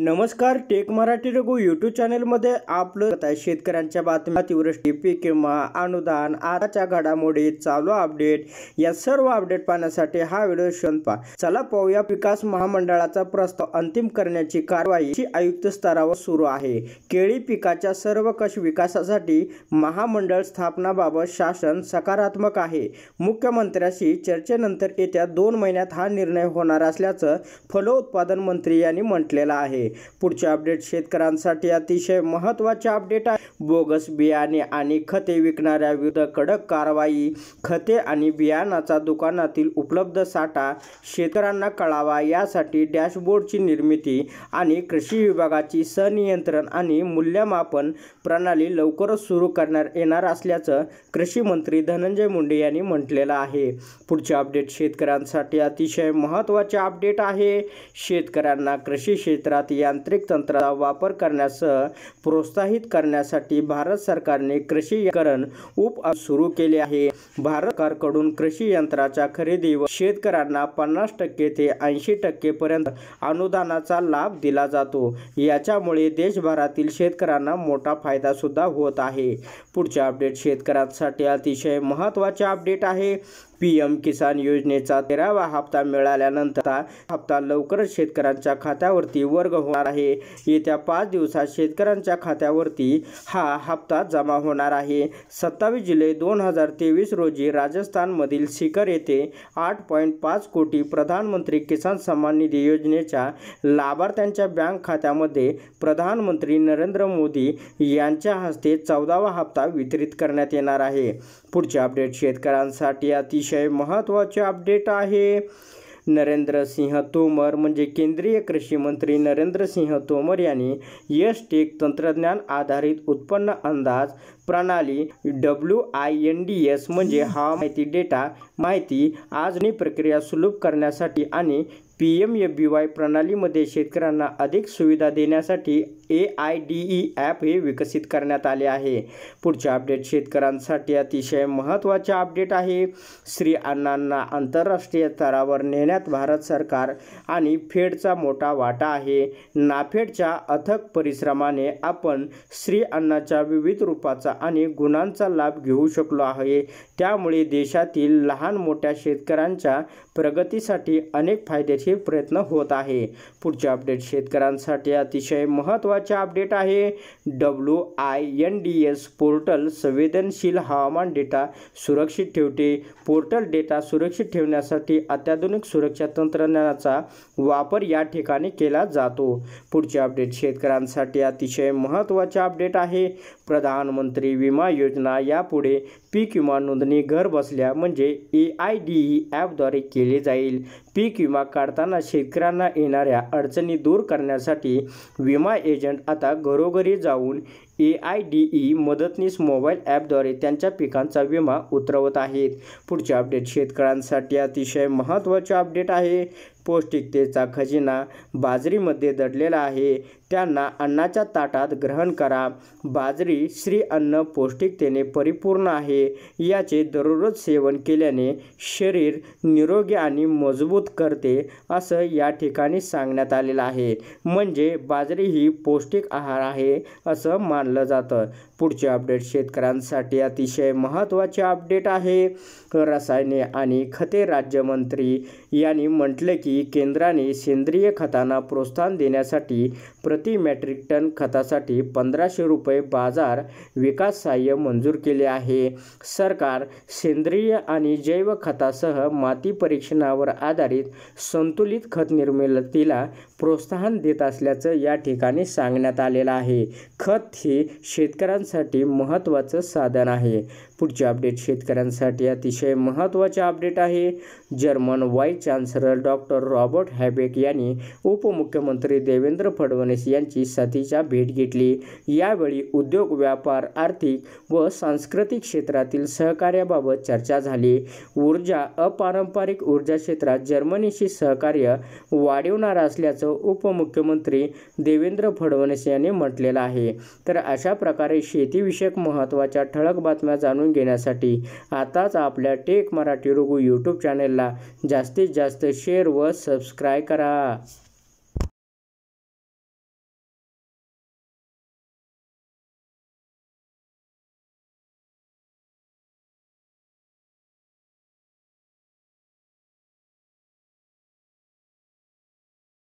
नमस्कार take Marathi Raghu YouTube चॅनेलमध्ये आपलं शेतकऱ्यांच्या बातम्या अतिवृष्टी पीक किंवा अनुदान आताच्या घडामोडी चालू अपडेट या सर्व अपडेट पाहण्यासाठी हा व्हिडिओ शोध पहा चला पाहूया विकास महामंडळाचा प्रस्ताव अंतिम करण्याची कारवाई आयुक्त स्तरावर सुरू आहे केळी पिकाच्या कश विकासासाठी महामंडळ स्थापनाबाबत शासन सकारात्मक आहे मुख्यमंत्र्याशी चर्चेनंतर येत्या दोन महिन्यात हा निर्णय होणार असल्याचं फलोत्पादन मंत्री यांनी म्हटलेलं आहे पुढच्या पुढचे अपडेट शेतकऱ्यांसाठी अतिशय महत्वाचे अपडेट आहे बोगस बियाणे आणि खते विकणाऱ्या विरुद्ध कडक कारवाई खते आणि बियाणाचा दुकानातील उपलब्ध साठा शेतकऱ्यांना कळावा यासाठी डॅशबोर्डची निर्मिती आणि कृषी विभागाची सनियंत्रण आणि मूल्यमापन प्रणाली लवकरच सुरू करण्यात येणार असल्याचं कृषी मंत्री धनंजय मुंडे यांनी म्हटलेलं आहे पुढचे अपडेट शेतकऱ्यांसाठी अतिशय महत्त्वाचे अपडेट आहे शेतकऱ्यांना कृषी क्षेत्रात यांत्रिक तंत्राचा वापर करण्यासह प्रोत्साहित करण्यासाठी भारत सरकारने कृषीकरण उप सुरू केले आहे भारत सरकारकडून कृषी यंत्राच्या खरेदीवर शेतकऱ्यांना पन्नास टक्के ते ऐंशी पर्यंत अनुदानाचा लाभ दिला जातो याच्यामुळे देशभरातील शेतकऱ्यांना मोठा फायदा सुद्धा होत आहे पुढच्या अपडेट शेतकऱ्यांसाठी अतिशय महत्वाचे अपडेट आहे पी एम किसान योजनेचा तेरावा हप्ता मिळाल्यानंतर हप्ता लवकरच शेतकऱ्यांच्या खात्यावरती वर्ग होणार आहे येत्या पाच दिवसात शेतकऱ्यांच्या खात्यावरती हा हप्ता जमा होणार आहे सत्तावीस जुलै दोन हजार तेवीस रोजी राजस्थानमधील सिकर येथे आठ पॉईंट पाच कोटी प्रधानमंत्री किसान सन्मान निधी योजनेच्या लाभार्थ्यांच्या बँक खात्यामध्ये प्रधानमंत्री नरेंद्र मोदी यांच्या हस्ते चौदावा हप्ता वितरित करण्यात येणार आहे पुढचे अपडेट शेतकऱ्यांसाठी अतिशय महत्त्वाचे अपडेट आहे नरेंद्र सिंह तोमर म्हणजे केंद्रीय कृषी मंत्री सिंह तोमर यांनी यश टेक तंत्रज्ञान आधारित उत्पन्न अंदाज प्रणाली W I N D S म्हणजे हा माहिती डेटा माहिती आजनी प्रक्रिया सुलभ करण्यासाठी आणि P M A B Y प्रणालीमध्ये शेतकऱ्यांना अधिक सुविधा देण्यासाठी A I D E app हे विकसित करण्यात आले आहे पुढचे अपडेट शेतकऱ्यांसाठी अतिशय महत्त्वाचे अपडेट आहे श्री अण्णांना आंतरराष्ट्रीय स्तरावर नेण्यात भारत सरकार आणि फेडचा मोठा वाटा आहे नाफेडच्या अथक परिश्रमाने आपण श्री अण्णाच्या विविध रूपाचा आणि गुणांचा लाभ घेऊ शकलो आहे त्यामुळे देशातील लहान मोठ्या शेतकऱ्यांच्या प्रगतीसाठी अनेक फायदेशीर प्रयत्न होत आहे पुढचे अपडेट शेतकऱ्यांसाठी अतिशय महत्त्वाचे महत्त्वाचे अपडेट आहे W I N D S portal संवेदनशील हवामान डेटा सुरक्षित ठेवते पोर्टल डेटा सुरक्षित ठेवण्यासाठी अत्याधुनिक सुरक्षा तंत्रज्ञानाचा वापर या ठिकाणी केला जातो पुढचे अपडेट शेतकऱ्यांसाठी अतिशय महत्त्वाचे अपडेट आहे प्रधानमंत्री विमा योजना यापुढे पीक विमा नोंदणी घर बसल्या म्हणजे ए आय डी ई ॲपद्वारे केले जाईल पीक विमा काढताना शेतकऱ्यांना येणाऱ्या अडचणी दूर करण्यासाठी विमा एजंट आता घरोघरी जाऊन ए आय डी ई मदतनीस मोबाईल ॲपद्वारे त्यांच्या पिकांचा विमा उतरवत आहेत पुढचे अपडेट शेतकऱ्यांसाठी अतिशय महत्त्वाचे अपडेट आहे पौष्टिकतेचा खजिना बाजरीमध्ये दडलेला आहे त्यांना अन्नाच्या ताटात ग्रहण करा बाजरी श्री अन्न पौष्टिकतेने परिपूर्ण आहे याचे दररोज सेवन केल्याने शरीर निरोगी आणि मजबूत करते असं या ठिकाणी सांगण्यात आलेलं आहे म्हणजे बाजरी ही पौष्टिक आहार आहे असं मानलं जातं पुढचे अपडेट शेतकऱ्यांसाठी अतिशय महत्त्वाचे अपडेट आहे रसायने आणि खते राज्यमंत्री यांनी म्हटले की केंद्राने सेंद्रिय खतांना प्रोत्साहन देण्यासाठी प्रति मेट्रिक टन खतासाठी पंधराशे रुपये बाजार विकास सहाय्य मंजूर केले आहे सरकार सेंद्रिय आणि जैव खतासह माती परीक्षणावर आधारित संतुलित खत निर्मितीला प्रोत्साहन देत असल्याचं या ठिकाणी सांगण्यात आलेलं आहे खत हे हे शेतकऱ्यांसाठी महत्त्वाचं साधन आहे पुढचे अपडेट शेतकऱ्यांसाठी अतिशय महत्त्वाचे अपडेट आहे German vice chancellor doctor Robert Habeck यांनी उपमुख्यमंत्री देवेंद्र फडणवीस यांची सतीच्या भेट घेतली यावेळी उद्योग व्यापार आर्थिक व सांस्कृतिक क्षेत्रातील सहकार्याबाबत चर्चा झाली ऊर्जा अपारंपरिक ऊर्जा क्षेत्रात जर्मनीशी सहकार्य वाढवणार असल्याचं उपमुख्यमंत्री देवेंद्र फडणवीस यांनी म्हटलेलं आहे तर अशा प्रकारे शेतीविषयक महत्त्वाच्या ठळक बातम्या जाणून घेण्यासाठी आताच आपल्या टेक मराठी रुगू यूट्यूब चॅनेलला जास्तीत जास्त शेअर व सबस्क्राईब करा